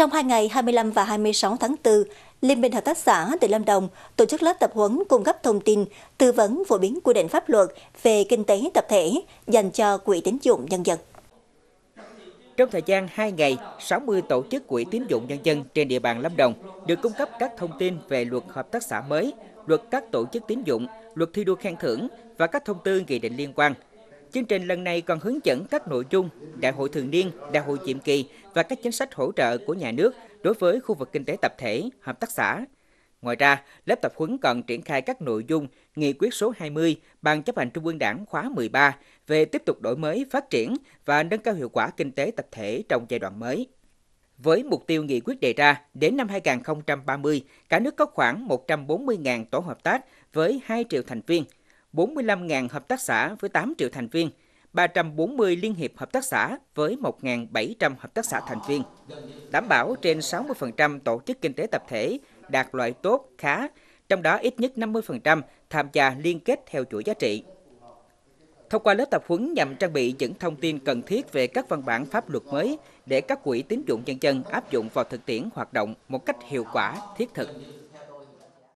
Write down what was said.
Trong hai ngày 25 và 26 tháng 4, Liên minh Hợp tác xã tỉnh Lâm Đồng tổ chức lớp tập huấn cung cấp thông tin, tư vấn phổ biến quy định pháp luật về kinh tế tập thể dành cho Quỹ tín dụng nhân dân. Trong thời gian 2 ngày, 60 tổ chức quỹ tín dụng nhân dân trên địa bàn Lâm Đồng được cung cấp các thông tin về luật hợp tác xã mới, luật các tổ chức tín dụng, luật thi đua khen thưởng và các thông tư nghị định liên quan – Chương trình lần này còn hướng dẫn các nội dung đại hội thường niên, đại hội nhiệm kỳ và các chính sách hỗ trợ của nhà nước đối với khu vực kinh tế tập thể, hợp tác xã. Ngoài ra, lớp tập huấn còn triển khai các nội dung Nghị quyết số 20 Ban chấp hành Trung ương Đảng khóa 13 về tiếp tục đổi mới, phát triển và nâng cao hiệu quả kinh tế tập thể trong giai đoạn mới. Với mục tiêu nghị quyết đề ra, đến năm 2030, cả nước có khoảng 140.000 tổ hợp tác với 2 triệu thành viên – 45.000 hợp tác xã với 8 triệu thành viên, 340 liên hiệp hợp tác xã với 1.700 hợp tác xã thành viên, đảm bảo trên 60% tổ chức kinh tế tập thể đạt loại tốt, khá, trong đó ít nhất 50% tham gia liên kết theo chuỗi giá trị. Thông qua lớp tập huấn nhằm trang bị những thông tin cần thiết về các văn bản pháp luật mới để các quỹ tín dụng nhân dân áp dụng vào thực tiễn hoạt động một cách hiệu quả, thiết thực.